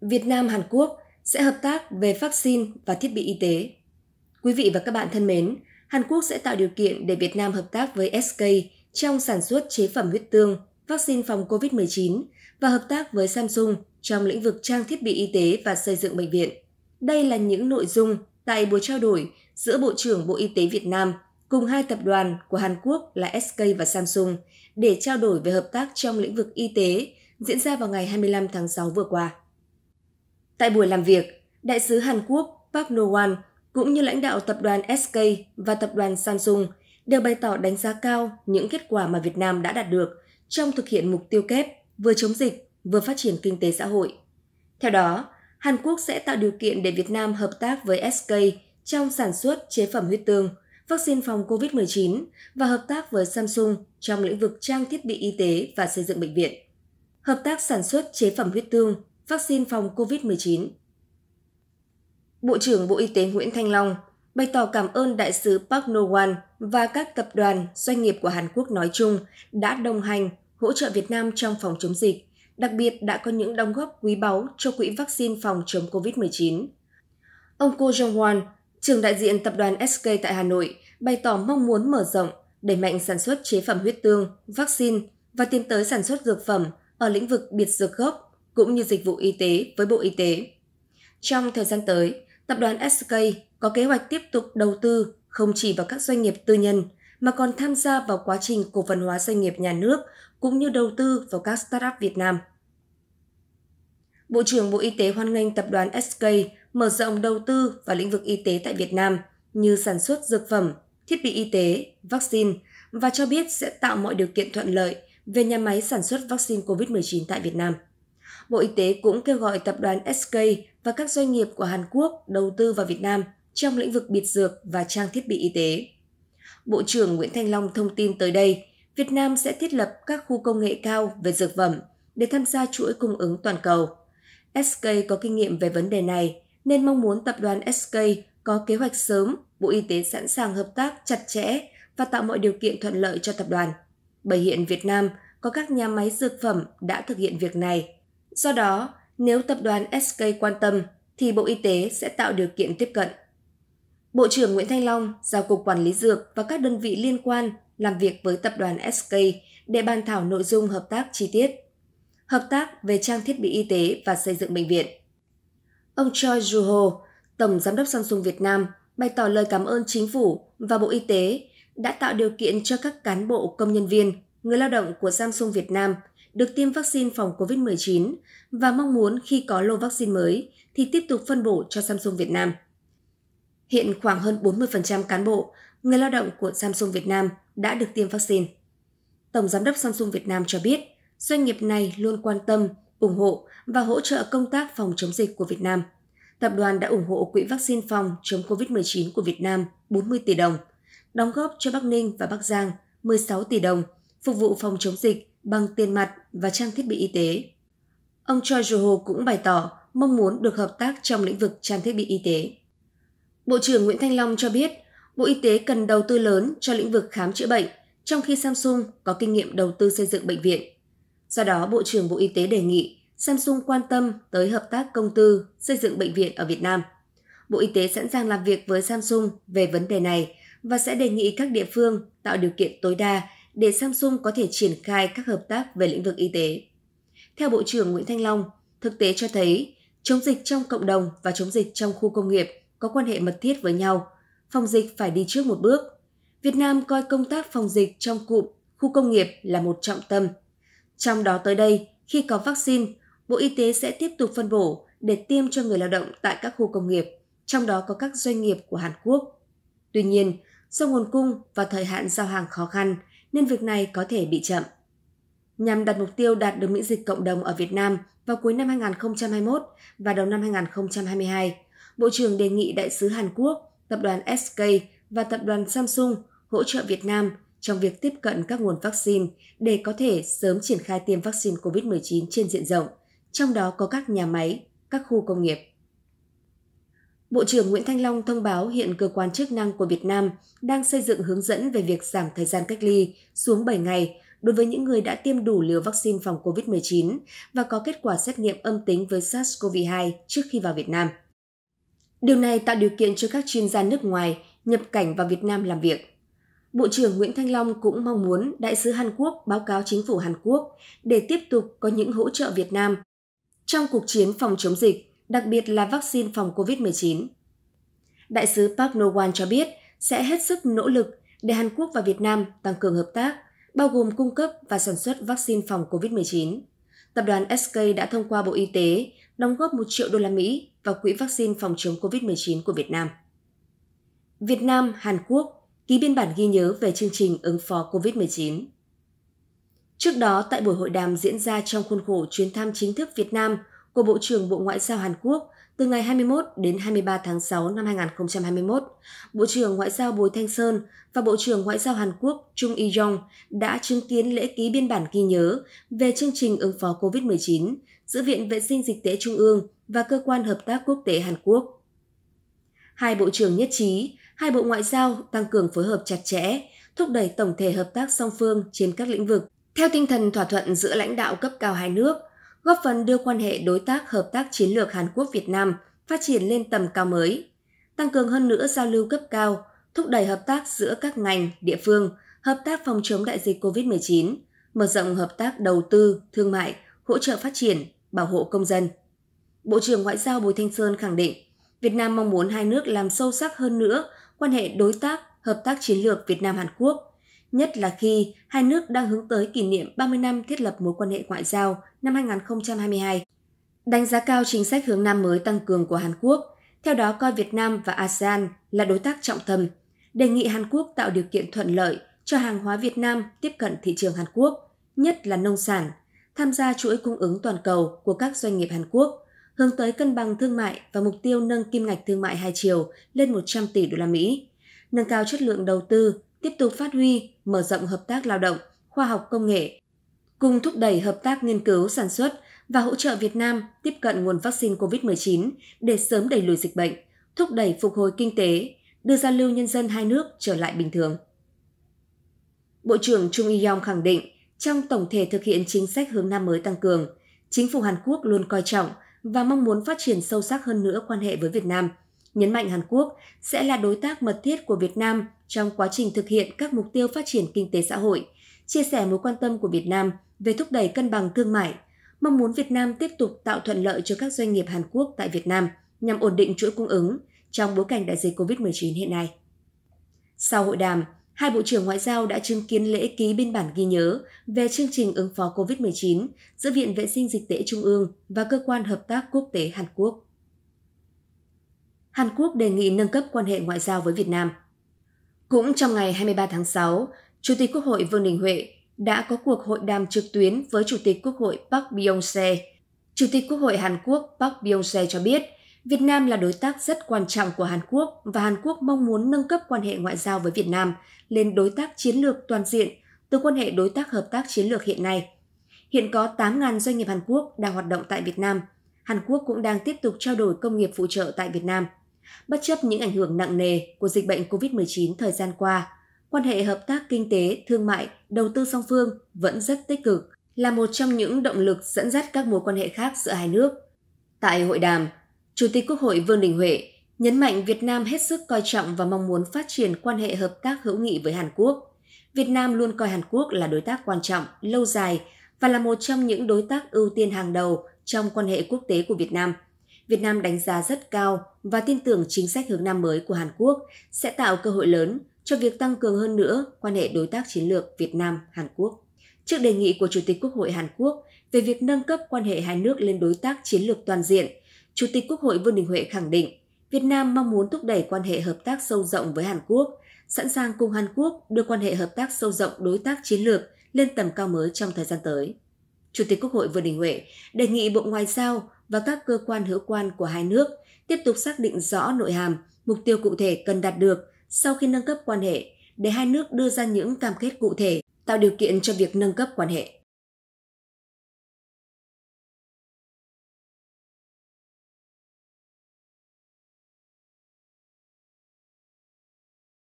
Việt Nam Hàn Quốc sẽ hợp tác về vaccine và thiết bị y tế. Quý vị và các bạn thân mến, Hàn Quốc sẽ tạo điều kiện để Việt Nam hợp tác với SK trong sản xuất chế phẩm huyết tương, vaccine phòng COVID-19 và hợp tác với Samsung trong lĩnh vực trang thiết bị y tế và xây dựng bệnh viện. Đây là những nội dung tại buổi trao đổi giữa Bộ trưởng Bộ Y tế Việt Nam cùng hai tập đoàn của Hàn Quốc là SK và Samsung để trao đổi về hợp tác trong lĩnh vực y tế diễn ra vào ngày 25 tháng 6 vừa qua. Tại buổi làm việc, đại sứ Hàn Quốc Park No-wan cũng như lãnh đạo tập đoàn SK và tập đoàn Samsung đều bày tỏ đánh giá cao những kết quả mà Việt Nam đã đạt được trong thực hiện mục tiêu kép vừa chống dịch vừa phát triển kinh tế xã hội. Theo đó, Hàn Quốc sẽ tạo điều kiện để Việt Nam hợp tác với SK trong sản xuất chế phẩm huyết tương, vaccine phòng COVID-19 và hợp tác với Samsung trong lĩnh vực trang thiết bị y tế và xây dựng bệnh viện. Hợp tác sản xuất chế phẩm huyết tương vaccine phòng COVID-19. Bộ trưởng Bộ Y tế Nguyễn Thanh Long bày tỏ cảm ơn Đại sứ Park Nowan và các tập đoàn, doanh nghiệp của Hàn Quốc nói chung đã đồng hành, hỗ trợ Việt Nam trong phòng chống dịch, đặc biệt đã có những đóng góp quý báu cho Quỹ vaccine phòng chống COVID-19. Ông Ko Jong-wan, trưởng đại diện tập đoàn SK tại Hà Nội, bày tỏ mong muốn mở rộng, đẩy mạnh sản xuất chế phẩm huyết tương, vaccine và tiến tới sản xuất dược phẩm ở lĩnh vực biệt dược gốc cũng như dịch vụ y tế với Bộ Y tế. Trong thời gian tới, tập đoàn SK có kế hoạch tiếp tục đầu tư không chỉ vào các doanh nghiệp tư nhân mà còn tham gia vào quá trình cổ phần hóa doanh nghiệp nhà nước cũng như đầu tư vào các startup Việt Nam. Bộ trưởng Bộ Y tế hoan nghênh tập đoàn SK mở rộng đầu tư vào lĩnh vực y tế tại Việt Nam như sản xuất dược phẩm, thiết bị y tế, vaccine và cho biết sẽ tạo mọi điều kiện thuận lợi về nhà máy sản xuất vaccine COVID-19 tại Việt Nam. Bộ Y tế cũng kêu gọi tập đoàn SK và các doanh nghiệp của Hàn Quốc đầu tư vào Việt Nam trong lĩnh vực biệt dược và trang thiết bị y tế. Bộ trưởng Nguyễn Thanh Long thông tin tới đây, Việt Nam sẽ thiết lập các khu công nghệ cao về dược phẩm để tham gia chuỗi cung ứng toàn cầu. SK có kinh nghiệm về vấn đề này nên mong muốn tập đoàn SK có kế hoạch sớm, Bộ Y tế sẵn sàng hợp tác chặt chẽ và tạo mọi điều kiện thuận lợi cho tập đoàn. Bởi hiện Việt Nam có các nhà máy dược phẩm đã thực hiện việc này Do đó, nếu tập đoàn SK quan tâm thì Bộ Y tế sẽ tạo điều kiện tiếp cận. Bộ trưởng Nguyễn Thanh Long giao Cục Quản lý Dược và các đơn vị liên quan làm việc với tập đoàn SK để bàn thảo nội dung hợp tác chi tiết. Hợp tác về trang thiết bị y tế và xây dựng bệnh viện. Ông Choi Juho, Tổng Giám đốc Samsung Việt Nam, bày tỏ lời cảm ơn Chính phủ và Bộ Y tế đã tạo điều kiện cho các cán bộ công nhân viên, người lao động của Samsung Việt Nam – được tiêm vaccine phòng COVID-19 và mong muốn khi có lô vaccine mới thì tiếp tục phân bổ cho Samsung Việt Nam. Hiện khoảng hơn 40% cán bộ, người lao động của Samsung Việt Nam đã được tiêm vaccine. Tổng Giám đốc Samsung Việt Nam cho biết, doanh nghiệp này luôn quan tâm, ủng hộ và hỗ trợ công tác phòng chống dịch của Việt Nam. Tập đoàn đã ủng hộ Quỹ vaccine phòng chống COVID-19 của Việt Nam 40 tỷ đồng, đóng góp cho Bắc Ninh và Bắc Giang 16 tỷ đồng, phục vụ phòng chống dịch bằng tiền mặt và trang thiết bị y tế. Ông Choi Joo-ho cũng bày tỏ mong muốn được hợp tác trong lĩnh vực trang thiết bị y tế. Bộ trưởng Nguyễn Thanh Long cho biết, Bộ Y tế cần đầu tư lớn cho lĩnh vực khám chữa bệnh, trong khi Samsung có kinh nghiệm đầu tư xây dựng bệnh viện. Do đó, Bộ trưởng Bộ Y tế đề nghị Samsung quan tâm tới hợp tác công tư xây dựng bệnh viện ở Việt Nam. Bộ Y tế sẵn sàng làm việc với Samsung về vấn đề này và sẽ đề nghị các địa phương tạo điều kiện tối đa để Samsung có thể triển khai các hợp tác về lĩnh vực y tế. Theo Bộ trưởng Nguyễn Thanh Long, thực tế cho thấy chống dịch trong cộng đồng và chống dịch trong khu công nghiệp có quan hệ mật thiết với nhau, phòng dịch phải đi trước một bước. Việt Nam coi công tác phòng dịch trong cụm, khu công nghiệp là một trọng tâm. Trong đó tới đây, khi có vaccine, Bộ Y tế sẽ tiếp tục phân bổ để tiêm cho người lao động tại các khu công nghiệp, trong đó có các doanh nghiệp của Hàn Quốc. Tuy nhiên, do nguồn cung và thời hạn giao hàng khó khăn – nên việc này có thể bị chậm. Nhằm đặt mục tiêu đạt được miễn dịch cộng đồng ở Việt Nam vào cuối năm 2021 và đầu năm 2022, Bộ trưởng đề nghị Đại sứ Hàn Quốc, Tập đoàn SK và Tập đoàn Samsung hỗ trợ Việt Nam trong việc tiếp cận các nguồn vaccine để có thể sớm triển khai tiêm vaccine COVID-19 trên diện rộng, trong đó có các nhà máy, các khu công nghiệp. Bộ trưởng Nguyễn Thanh Long thông báo hiện cơ quan chức năng của Việt Nam đang xây dựng hướng dẫn về việc giảm thời gian cách ly xuống 7 ngày đối với những người đã tiêm đủ liều vaccine phòng COVID-19 và có kết quả xét nghiệm âm tính với SARS-CoV-2 trước khi vào Việt Nam. Điều này tạo điều kiện cho các chuyên gia nước ngoài nhập cảnh vào Việt Nam làm việc. Bộ trưởng Nguyễn Thanh Long cũng mong muốn Đại sứ Hàn Quốc báo cáo chính phủ Hàn Quốc để tiếp tục có những hỗ trợ Việt Nam trong cuộc chiến phòng chống dịch đặc biệt là vaccine phòng COVID-19. Đại sứ Park Nowan cho biết sẽ hết sức nỗ lực để Hàn Quốc và Việt Nam tăng cường hợp tác, bao gồm cung cấp và sản xuất vaccine phòng COVID-19. Tập đoàn SK đã thông qua Bộ Y tế đóng góp 1 triệu đô la Mỹ vào quỹ vaccine phòng chống COVID-19 của Việt Nam. Việt Nam, Hàn Quốc ký biên bản ghi nhớ về chương trình ứng phó COVID-19. Trước đó, tại buổi hội đàm diễn ra trong khuôn khổ chuyến thăm chính thức Việt Nam – của Bộ trưởng Bộ Ngoại giao Hàn Quốc từ ngày 21 đến 23 tháng 6 năm 2021, Bộ trưởng Ngoại giao Bùi Thanh Sơn và Bộ trưởng Ngoại giao Hàn Quốc Chung Yi Jong đã chứng kiến lễ ký biên bản ghi nhớ về chương trình ứng phó COVID-19 giữa Viện Vệ sinh Dịch tễ Trung ương và Cơ quan Hợp tác Quốc tế Hàn Quốc. Hai bộ trưởng nhất trí, hai bộ ngoại giao tăng cường phối hợp chặt chẽ, thúc đẩy tổng thể hợp tác song phương trên các lĩnh vực. Theo tinh thần thỏa thuận giữa lãnh đạo cấp cao hai nước, góp phần đưa quan hệ đối tác hợp tác chiến lược Hàn Quốc Việt Nam phát triển lên tầm cao mới, tăng cường hơn nữa giao lưu cấp cao, thúc đẩy hợp tác giữa các ngành, địa phương, hợp tác phòng chống đại dịch COVID-19, mở rộng hợp tác đầu tư, thương mại, hỗ trợ phát triển, bảo hộ công dân. Bộ trưởng Ngoại giao Bùi Thanh Sơn khẳng định, Việt Nam mong muốn hai nước làm sâu sắc hơn nữa quan hệ đối tác, hợp tác chiến lược Việt Nam-Hàn Quốc – nhất là khi hai nước đang hướng tới kỷ niệm 30 năm thiết lập mối quan hệ ngoại giao năm 2022. Đánh giá cao chính sách hướng Nam mới tăng cường của Hàn Quốc, theo đó coi Việt Nam và ASEAN là đối tác trọng tâm, đề nghị Hàn Quốc tạo điều kiện thuận lợi cho hàng hóa Việt Nam tiếp cận thị trường Hàn Quốc, nhất là nông sản, tham gia chuỗi cung ứng toàn cầu của các doanh nghiệp Hàn Quốc, hướng tới cân bằng thương mại và mục tiêu nâng kim ngạch thương mại hai chiều lên 100 tỷ đô la Mỹ, nâng cao chất lượng đầu tư, tiếp tục phát huy, mở rộng hợp tác lao động, khoa học công nghệ, cùng thúc đẩy hợp tác nghiên cứu sản xuất và hỗ trợ Việt Nam tiếp cận nguồn vaccine COVID-19 để sớm đẩy lùi dịch bệnh, thúc đẩy phục hồi kinh tế, đưa giao lưu nhân dân hai nước trở lại bình thường. Bộ trưởng Trung Y-yong khẳng định, trong tổng thể thực hiện chính sách hướng Nam mới tăng cường, chính phủ Hàn Quốc luôn coi trọng và mong muốn phát triển sâu sắc hơn nữa quan hệ với Việt Nam – nhấn mạnh Hàn Quốc sẽ là đối tác mật thiết của Việt Nam trong quá trình thực hiện các mục tiêu phát triển kinh tế xã hội, chia sẻ mối quan tâm của Việt Nam về thúc đẩy cân bằng thương mại, mong muốn Việt Nam tiếp tục tạo thuận lợi cho các doanh nghiệp Hàn Quốc tại Việt Nam nhằm ổn định chuỗi cung ứng trong bối cảnh đại dịch COVID-19 hiện nay. Sau hội đàm, hai Bộ trưởng Ngoại giao đã chứng kiến lễ ký biên bản ghi nhớ về chương trình ứng phó COVID-19 giữa Viện Vệ sinh Dịch tễ Trung ương và Cơ quan Hợp tác Quốc tế Hàn Quốc. Hàn Quốc đề nghị nâng cấp quan hệ ngoại giao với Việt Nam. Cũng trong ngày 23 tháng 6, Chủ tịch Quốc hội Vương Đình Huệ đã có cuộc hội đàm trực tuyến với Chủ tịch Quốc hội Park Byung-se. Chủ tịch Quốc hội Hàn Quốc Park Byung-se cho biết, Việt Nam là đối tác rất quan trọng của Hàn Quốc và Hàn Quốc mong muốn nâng cấp quan hệ ngoại giao với Việt Nam lên đối tác chiến lược toàn diện từ quan hệ đối tác hợp tác chiến lược hiện nay. Hiện có 8.000 doanh nghiệp Hàn Quốc đang hoạt động tại Việt Nam. Hàn Quốc cũng đang tiếp tục trao đổi công nghiệp phụ trợ tại Việt Nam – Bất chấp những ảnh hưởng nặng nề của dịch bệnh COVID-19 thời gian qua, quan hệ hợp tác kinh tế, thương mại, đầu tư song phương vẫn rất tích cực, là một trong những động lực dẫn dắt các mối quan hệ khác giữa hai nước. Tại hội đàm, Chủ tịch Quốc hội Vương Đình Huệ nhấn mạnh Việt Nam hết sức coi trọng và mong muốn phát triển quan hệ hợp tác hữu nghị với Hàn Quốc. Việt Nam luôn coi Hàn Quốc là đối tác quan trọng, lâu dài và là một trong những đối tác ưu tiên hàng đầu trong quan hệ quốc tế của Việt Nam – Việt Nam đánh giá rất cao và tin tưởng chính sách hướng Nam mới của Hàn Quốc sẽ tạo cơ hội lớn cho việc tăng cường hơn nữa quan hệ đối tác chiến lược Việt Nam-Hàn Quốc. Trước đề nghị của Chủ tịch Quốc hội Hàn Quốc về việc nâng cấp quan hệ hai nước lên đối tác chiến lược toàn diện, Chủ tịch Quốc hội Vương Đình Huệ khẳng định Việt Nam mong muốn thúc đẩy quan hệ hợp tác sâu rộng với Hàn Quốc, sẵn sàng cùng Hàn Quốc đưa quan hệ hợp tác sâu rộng đối tác chiến lược lên tầm cao mới trong thời gian tới. Chủ tịch Quốc hội Vương Đình Huệ đề nghị Bộ Ngoại giao và các cơ quan hữu quan của hai nước tiếp tục xác định rõ nội hàm, mục tiêu cụ thể cần đạt được sau khi nâng cấp quan hệ để hai nước đưa ra những cam kết cụ thể tạo điều kiện cho việc nâng cấp quan hệ.